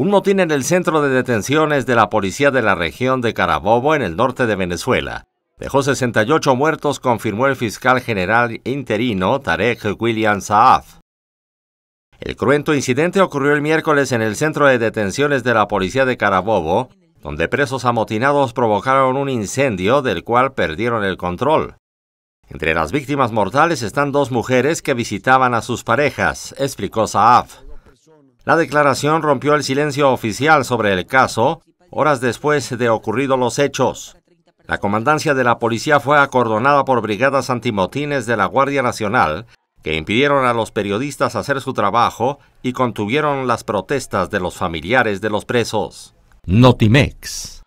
Un motín en el centro de detenciones de la policía de la región de Carabobo, en el norte de Venezuela, dejó 68 muertos, confirmó el fiscal general interino Tarek William Saaf. El cruento incidente ocurrió el miércoles en el centro de detenciones de la policía de Carabobo, donde presos amotinados provocaron un incendio del cual perdieron el control. Entre las víctimas mortales están dos mujeres que visitaban a sus parejas, explicó Saaf. La declaración rompió el silencio oficial sobre el caso horas después de ocurridos los hechos. La comandancia de la policía fue acordonada por brigadas antimotines de la Guardia Nacional que impidieron a los periodistas hacer su trabajo y contuvieron las protestas de los familiares de los presos. Notimex.